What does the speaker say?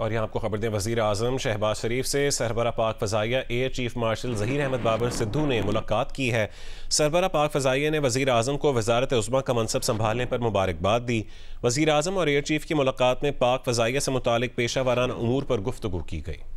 और यहाँ आपको खबर दें वजीर अजम शहबाज शरीफ से सरबरा पाक फजाइया air chief marshal Zaheer Ahmed Babar Sidhu ने मुलाकात की है सरबरा पाक फजाइया ने वजीर अजम को वजारत उस्मा का मनसब संभालने पर मुबारकबाद दी वजीर अजम और एयर चीफ की मुलाकात में पाक फजाइया से मुतल पेशा वारा अमूर पर गुफ्तु की गई